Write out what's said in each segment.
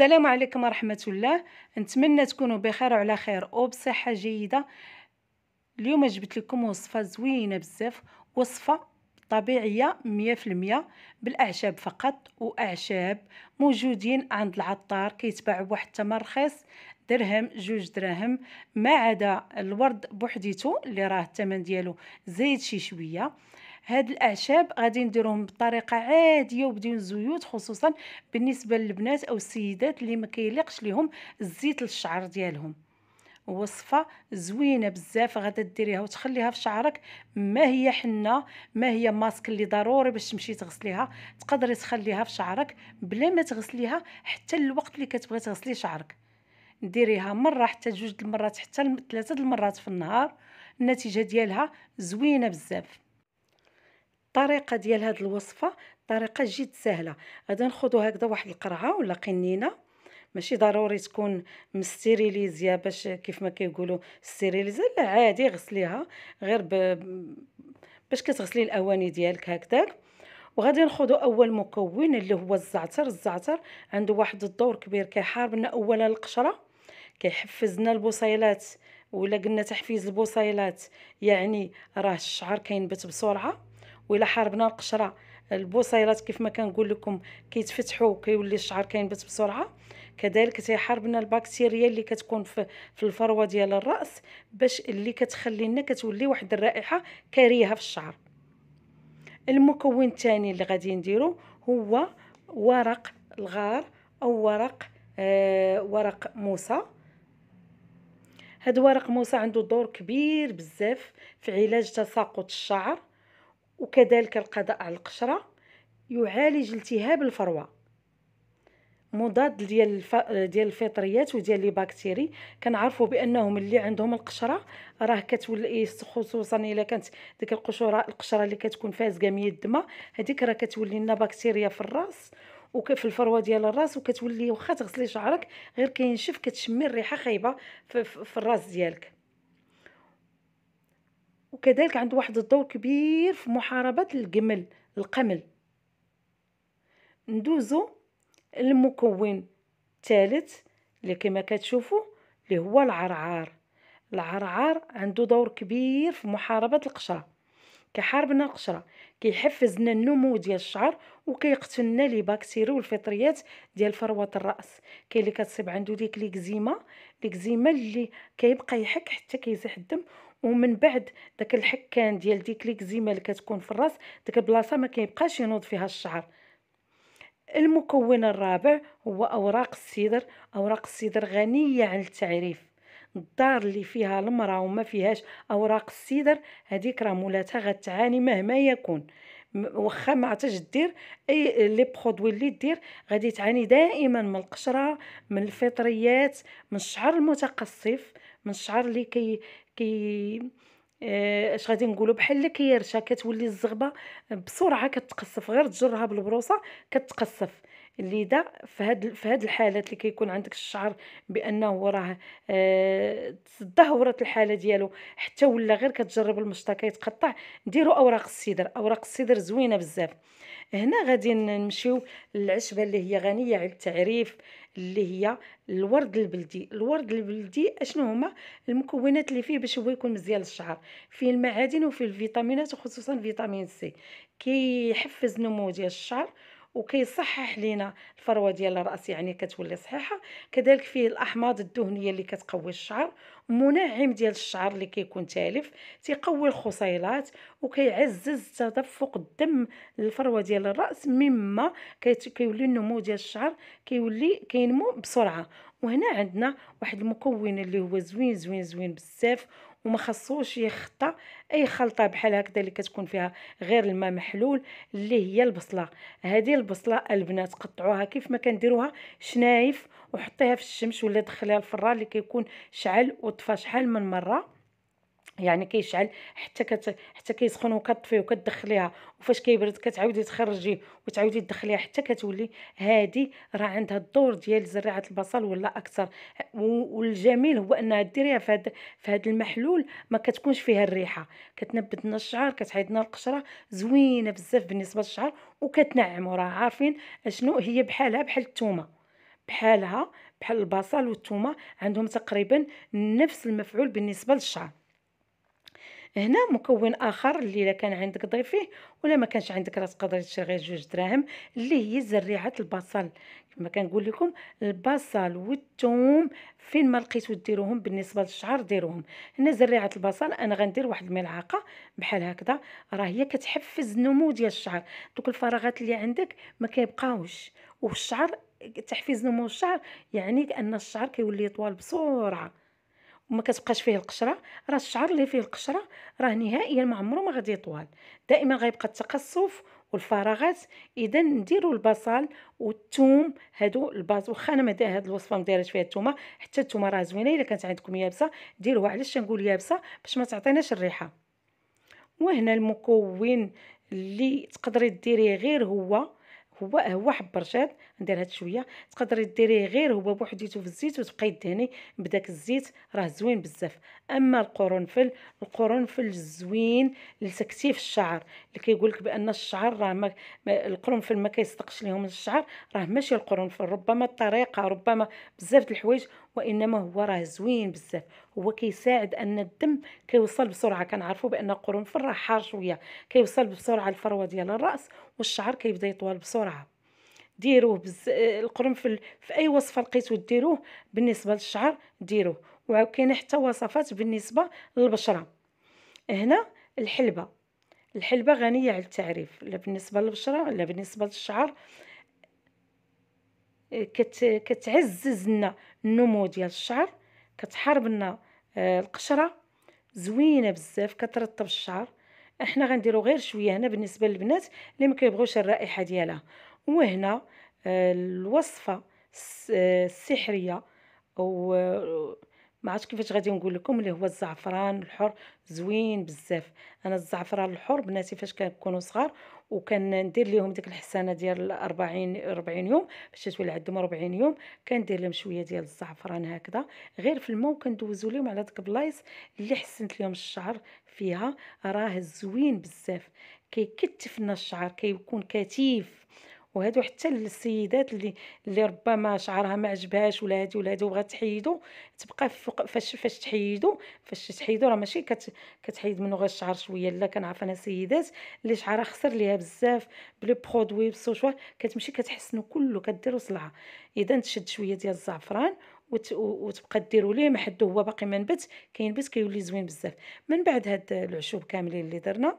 السلام عليكم ورحمه الله نتمنى تكونوا بخير وعلى خير وبصحه جيده اليوم جبت لكم وصفه زوينه بزاف وصفه طبيعيه مية المية بالاعشاب فقط واعشاب موجودين عند العطار كيتباعوا بواحد الثمن رخيص درهم جوج دراهم ما عدا الورد بوحديتو اللي راه الثمن ديالو زايد شي شويه هاد الاعشاب غادي نديروهم بطريقه عاديه وبدون زيوت خصوصا بالنسبه للبنات او السيدات اللي ما كيليقش ليهم الزيت للشعر ديالهم وصفه زوينه بزاف غادا ديريها وتخليها في شعرك ما هي حنه ما هي ماسك اللي ضروري باش تمشي تغسليها تقدري تخليها في شعرك بلا ما تغسليها حتى الوقت اللي كتبغي تغسلي شعرك ديريها مره حتى جوج المرات حتى ثلاثه المرات في النهار النتيجه ديالها زوينه بزاف الطريقه ديال هاد الوصفه طريقه جد سهله غادي نخدو هكذا واحد القرعه ولا قنينه ماشي ضروري تكون مستيريليزيا باش كيف ما كيقولوا ستيريليزا لا عادي غسليها غير ب... باش كتغسلي الاواني ديالك هكذاك وغادي ناخذوا اول مكون اللي هو الزعتر الزعتر عنده واحد الدور كبير كيحاربنا اولا القشره كيحفزنا البصيلات ولا قلنا تحفيز البصيلات يعني راه الشعر كينبت بسرعه وإلا حاربنا القشرة البصيلات كيف ما كنقول لكم كيتفتحوا كيولي الشعر كينبت بسرعه كذلك تيحاربنا البكتيريا اللي كتكون في, في الفروه ديال الراس باش اللي كتخلي لنا كتولي واحد الرائحه كريهه في الشعر المكون الثاني اللي غادي نديرو هو ورق الغار او ورق آه ورق موسى هاد ورق موسى عنده دور كبير بزاف في علاج تساقط الشعر وكذلك القضاء على القشرة يعالج التهاب الفروة مضاد ديال الف... ديال الفطريات وديال لي باكتيري كنعرفوا بانهم اللي عندهم القشره راه كتولي خصوصا الا كانت ديك القشره القشره اللي كتكون فازقه من الدم هذيك راه كتولي لنا بكتيريا في الراس وفي الفروه ديال الراس وكتولي واخا تغسلي شعرك غير كينشف كتشمي الريحه خايبه في, في الراس ديالك وكذلك عنده واحد الدور كبير في محاربة الجمل القمل ندوزو المكون الثالث اللي كما كتشوفوا اللي هو العرعار العرعار عنده دور كبير في محاربة القشرة كحاربنا القشرة كيحفزنا النمو ديال الشعر وكيقتلنا لي باكتيريا والفطريات ديال فروة الرأس كاين اللي كتصيب عنده ديك ليكزيما ليكزيما اللي كيبقى يحك حتى كيزيح الدم ومن بعد داك الحكان ديال ديك ليكزيما اللي كتكون في الراس ديك البلاصه ما كيبقاش ينوض فيها الشعر المكون الرابع هو اوراق السدر اوراق السدر غنيه عن التعريف الدار اللي فيها المراه وما فيهاش اوراق السدر هذيك راه مولاتها غتعاني مهما يكون واخا ما عتاش دير اي لي برودوي اللي دير غادي تعاني دائما من القشره من الفطريات من الشعر المتقصف من الشعر اللي كي كي آه، اش غادي نقولوا بحال كيرشه كتولي الزغبه بسرعه كتقصف غير تجرها بالبروصه كتقصف لذا في هاد في هاد الحالات اللي كيكون عندك الشعر بانه راه آه، تدهورت الحاله ديالو حتى ولا غير كتجرب المشطه كيتقطع ديروا اوراق السدر اوراق السدر زوينه بزاف هنا غادي نمشيو للعشبه اللي هي غنيه على التعريف اللي هي الورد البلدي الورد البلدي اشنو هما المكونات اللي فيه باش هو يكون مزيان للشعر فيه المعادن وفيه الفيتامينات وخصوصا فيتامين سي كيحفز النمو ديال الشعر وكيصحح لينا الفروه ديال الراس يعني كتولي صحيحه كذلك فيه الاحماض الدهنيه اللي كتقوي الشعر منعم ديال الشعر اللي كيكون تالف تيقوي الخصيلات وكيعزز تدفق الدم للفروه ديال الراس مما كيولي النمو ديال الشعر كيولي كينمو بسرعه وهنا عندنا واحد المكون اللي هو زوين زوين زوين بزاف وما خصوش يخطى اي خلطه بحال هكذا اللي كتكون فيها غير الماء محلول اللي هي البصله هذه البصله البنات قطعوها كيف ما كنديروها شنايف وحطيها في الشمس ولا دخليها الفران اللي كيكون شعل وطفى شحال من مره يعني كيشعل حتى كت... حتى كيسخن وكطفي وكتدخليها وفاش كيبرد كتعاودي تخرجيه وتعاودي تدخليها حتى كتولي هذه راه عندها الدور ديال زراعه البصل ولا اكثر والجميل هو انها ديريها في هذا في هذا المحلول ما كتكونش فيها الريحه كتنبت لنا الشعر كتعيد لنا القشره زوينه بزاف بالنسبه للشعر وكتنعمو راه عارفين شنو هي بحالها بحال الثومه بحالها بحال البصل والثومه عندهم تقريبا نفس المفعول بالنسبه للشعر هنا مكون اخر اللي الا كان عندك ضيفيه ولا ما كانش عندك راه تقدري تشري غير جوج دراهم اللي هي زريعه البصل كما كنقول لكم البصل والثوم فين ما لقيتو ديروهم بالنسبه للشعر ديروهم هنا زريعه البصل انا غندير واحد الملعقه بحال هكذا راه هي كتحفز النمو ديال الشعر دوك الفراغات اللي عندك ما كيبقاوش والشعر تحفيز نمو الشعر يعني ان الشعر كيولي طوال بسرعه وما كتبقاش فيه القشره راه الشعر اللي فيه القشره راه نهائيا ما عمره ما غادي يطوال دائما غيبقى التقصف والفراغات اذا نديروا البصل والثوم هادو الباز واخا انا ما هاد الوصفه ما دايرهش فيها الثومه حتى الثومه راه زوينه الا كانت عندكم يابسه ديروها علاش نقول يابسه باش ما تعطيناش الريحه وهنا المكون اللي تقدري ديريه غير هو هو هو حب ندير هاد شويه تقدري ديريه غير هو بوحديتو في الزيت وتبقاي دهني بداك الزيت راه زوين بزاف اما القرنفل القرنفل زوين لتكثيف الشعر اللي كيقول لك بان الشعر راه ما القرنفل ما كيصدقش ليهم الشعر راه ماشي القرنفل ربما الطريقه ربما بزاف د الحوايج وانما هو راه زوين بزاف هو كيساعد ان الدم كيوصل بسرعه كنعرفوا بان القرنفل راه حار شويه كيوصل بسرعه الفروه ديال الراس والشعر كيبدا يطول بسرعه ديروه بز... القرنفل في اي وصفه لقيتو ديروه بالنسبه للشعر ديروه وعاو كاينه حتى وصفات بالنسبه للبشره هنا الحلبه الحلبه غنيه على التعريف لا بالنسبه للبشره لا بالنسبه للشعر كت... كتعزز لنا النمو ديال الشعر كتحارب لنا آه، القشره زوينه بزاف كترطب الشعر احنا غنديرو غير شويه هنا بالنسبه للبنات اللي ما كيبغوش الرائحه ديالها وهنا آه، الوصفه آه، السحريه أو ما عرفتش كيفاش غادي نقول لكم اللي هو الزعفران الحر زوين بزاف انا الزعفران الحر بناتي فاش كنكونوا صغار ندير ليهم ديك الحسانه ديال 40 40 يوم باش تولي عندهم 40 يوم كندير لهم شويه ديال الزعفران هكذا غير في الماء وكندوزو لهم على ديك البلايص اللي حسنت لهم الشعر فيها راه زوين بزاف كيكتف لنا الشعر كيكون كتيف وهادو حتى للسيدات اللي اللي ربما شعرها ما عجبهاش ولا هادي ولا هادي وبغات تحيدو تبقى فوق فاش فاش تحيدو فاش تحيدو راه ماشي كت كتحيد منو غير الشعر شويه لا كنعرف انا سيدات اللي شعرها خسر ليها بزاف بلو برودوي بسوشوا كتمشي كتحسنو كله كديرو صلعه اذا تشد شويه ديال الزعفران وت... وتبقى ديروا ليه محدو هو باقي ما نبت كينبت كيولي زوين بزاف من بعد هاد العشوب كاملين اللي درنا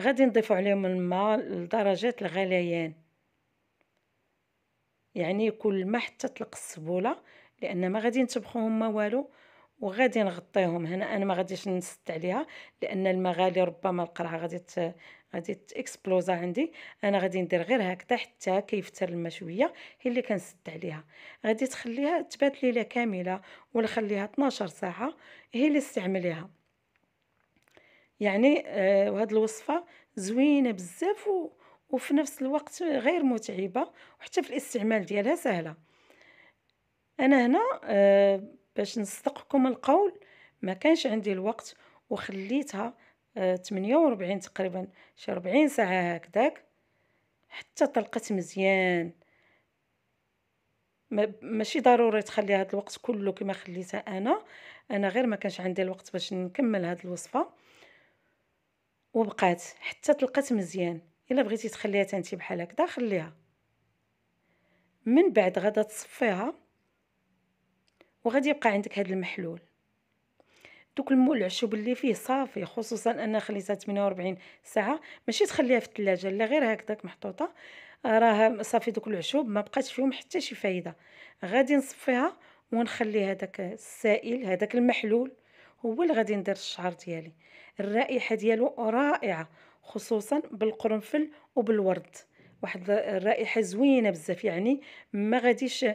غادي نضيفو عليهم الماء لدرجة الغليان يعني يكون ما حتى تلق السبولة لان ما غادي نتبخوهم ما والو وغادي نغطيهم هنا انا ما غاديش نسد عليها لان الماء غالي ربما القرعه غادي ت... غادي تكسبلوزا عندي انا غادي ندير غير هكذا حتى كيفتر الماء شويه هي اللي كنسد عليها غادي تخليها تبات ليله كامله ولا خليها 12 ساعه هي اللي استعمليها يعني آه وهاد الوصفه زوينه بزاف و... وفي نفس الوقت غير متعبه وحتى في الاستعمال ديالها سهله انا هنا آه باش نصدقكم القول ما كانش عندي الوقت وخليتها آه 48 تقريبا شي 40 ساعه هكذاك حتى طلقت مزيان ماشي ضروري تخلي هذا الوقت كله كما خليتها انا انا غير ما كانش عندي الوقت باش نكمل هذه الوصفه وبقات حتى طلقت مزيان الا بغيتي تخليها تنتي بحال هكدا خليها من بعد غادا تصفيها وغادي يبقى عندك هذا المحلول دوك المول العشوب اللي فيه صافي خصوصا انا خليتها 48 ساعه ماشي تخليها في الثلاجه لا غير هكذاك محطوطه راه صافي دوك العشوب ما بقاتش فيهم حتى شي فايده غادي نصفيها ونخلي هذاك السائل هذاك المحلول هو اللي غادي ندير الشعر ديالي الرائحه ديالو رائعه خصوصا بالقرنفل وبالورد واحد الرائحه زوينه بزاف يعني ما غاديش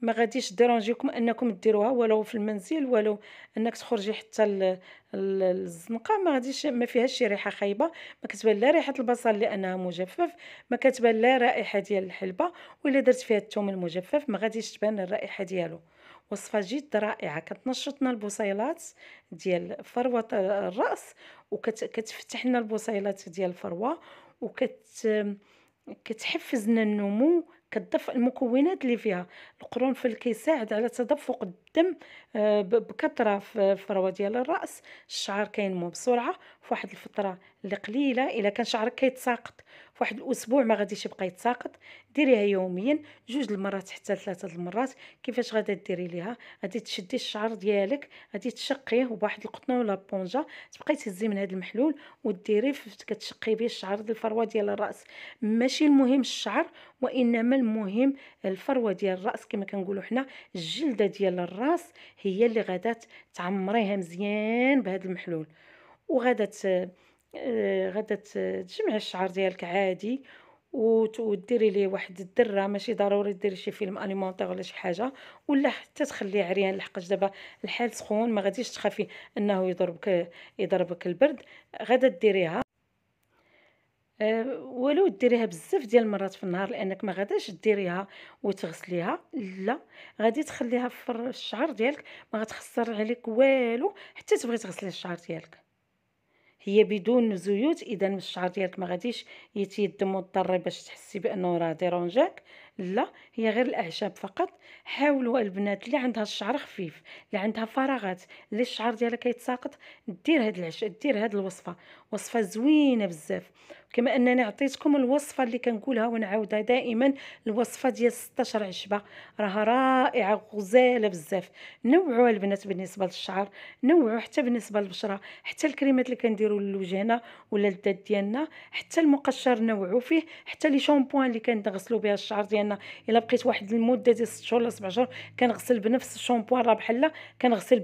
ما غاديش ديرونجيكم انكم ديروها ولو في المنزل ولو انك تخرجي حتى الزنقه ما غاديش ما فيهاش شي ريحه خايبه ما كتبان لا ريحه البصل لانها مجفف ما كتبان لا رائحه ديال الحلبه ولا درت فيها الثوم المجفف ما غاديش تبان الرائحه ديالو وصفه جد رائعه كتنشطنا البصيلات ديال فروه الراس وكتفتح لنا البصيلات ديال الفروه وكت كتحفزنا لنا النمو كتضف المكونات اللي فيها القرنفل كيساعد على تدفق الدم آه، بكثره في الفروه ديال الراس الشعر كينمو بسرعه فواحد الفتره اللي قليله الا كان شعرك كيتساقط فواحد الاسبوع ما غاديش يبقى يتساقط ديريها يوميا جوج المرات حتى ثلاثه المرات كيفاش غادا ديري ليها غادي تشدي الشعر ديالك غادي تشقيه بواحد القطنه ولا بونجه تبقاي تهزي من هذا المحلول وديري كتشقي به الشعر ديال الفروه ديال الراس ماشي المهم الشعر وانما المهم الفروه ديال الراس كما كنقولوا حنا الجلده ديال الراس الراس هي اللي غادا تعمريها مزيان بهذا المحلول وغادا آه، غادا تجمع الشعر ديالك عادي وديري ليه واحد الدره ماشي ضروري ديري شي فيلم انيمونتير ولا شي حاجه ولا حتى تخليه عريان لحقاش دابا الحال سخون ما غاديش تخافي انه يضربك يضربك البرد غادا ديريها ولو ديريها بزاف ديال المرات في النهار لانك ما غاداش ديريها وتغسليها لا غادي تخليها في الشعر ديالك ما غتخسر عليك والو حتى تبغي تغسلي الشعر ديالك هي بدون زيوت اذا الشعر ديالك ما غاديش يتيد مضطر باش تحسي بانه راه ديرونجاك لا هي غير الاعشاب فقط حاولوا البنات اللي عندها الشعر خفيف اللي عندها فراغات اللي الشعر ديالها كيتساقط دير هاد العش دير هاد الوصفه وصفه زوينه بزاف كما انني عطيتكم الوصفه اللي كنقولها ونعاودها دائما الوصفه ديال 16 عشبه راها رائعه غزاله بزاف نوعوها البنات بالنسبه للشعر نوعوا حتى بالنسبه للبشره حتى الكريمات اللي كنديروا للوجهنا ولا للذات ديالنا حتى المقشر نوعوا فيه حتى لي شامبوان اللي كنغسلوا بها الشعر ديالنا الا بقيت واحد المده ديال 6 شهور ولا 7 شهور كنغسل بنفس الشامبو راه بحال كنغسل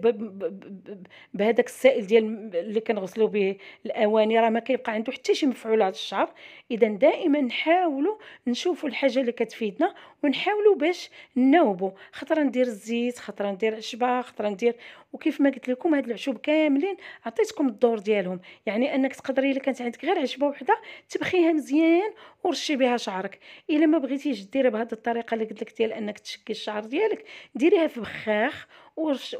بهذاك السائل ديال اللي كنغسلو به الاواني راه ما كيبقى عنده حتى شي مفعول هذا الشعر اذا دائما نحاولوا نشوفوا الحاجه اللي كتفيدنا ونحاولوا باش نوبوا خطره ندير الزيت خطره ندير عشبه خطره ندير وكيف ما قلت لكم هاد العشوب كاملين عطيتكم الدور ديالهم يعني انك تقدري الا كانت عندك غير عشبه وحده تبخيها مزيان ورشي بها شعرك الا ما بغيتيش ديري بهاد الطريقه اللي قلت لك ديال انك تشكي الشعر ديالك ديريها في بخاخ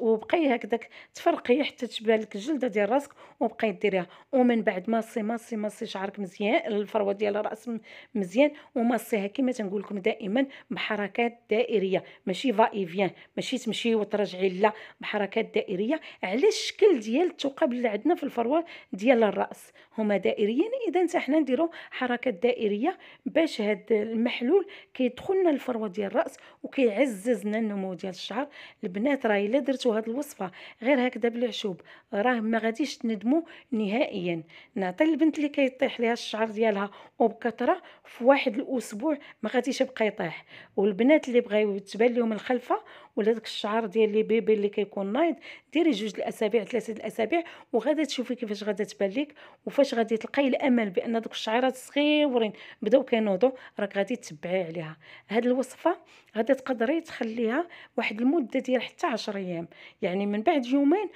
وبقاي هكذاك تفرقي حتى تبان لك الجلده ديال راسك وبقاي ديريها ومن بعد ماصي ماصي ماصي شعرك مزيان الفروه ديال الراس مزيان وماصيها كما تنقول لكم دائما بحركات دائريه ماشي فايفيان ماشي تمشي وترجعي لا بحركات دائريه على الشكل ديال الثقب اللي عندنا في الفروه ديال الراس هما دائريين اذا حتى حنا نديرو حركات دائريه باش هاد المحلول كيدخلنا الفروه ديال الراس وكيعززنا النمو ديال الشعر البنات راهي الا درتو هاد الوصفه غير هكذا بالعشوب راه ما غاديش تندموا نهائيا نعطي البنت اللي كيطيح ليها الشعر ديالها وبكثره في واحد الاسبوع ما غاديش يبقى يطيح والبنات اللي بغاو تبان لهم الخلفه ولا داك الشعر ديال لي بيبي اللي كيكون نايض ديري جوج الاسابيع ثلاثه الاسابيع وغادي تشوفي كيفاش غادي تبان لك وفاش غادي تلقاي الامل بان دوك الشعيرات صغيورين بداو كينوضوا راك غادي تتبعي عليها هاد الوصفه غادي تقدري تخليها واحد المده ديال حتى 10 ايام يعني من بعد يومين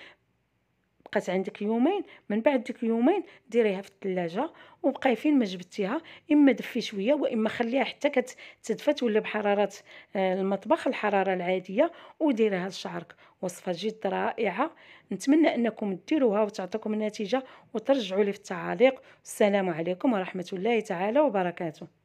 بقات عندك يومين من بعد ديك يومين ديريها في الثلاجه وبقاي فين ما جبتيها اما دفي شويه واما خليها حتى كتدفى تولي بحراره آه، المطبخ الحراره العاديه وديريها لشعرك وصفه جد رائعه نتمنى انكم ديروها وتعطيكم النتيجه وترجعوا لي في التعاليق السلام عليكم ورحمه الله تعالى وبركاته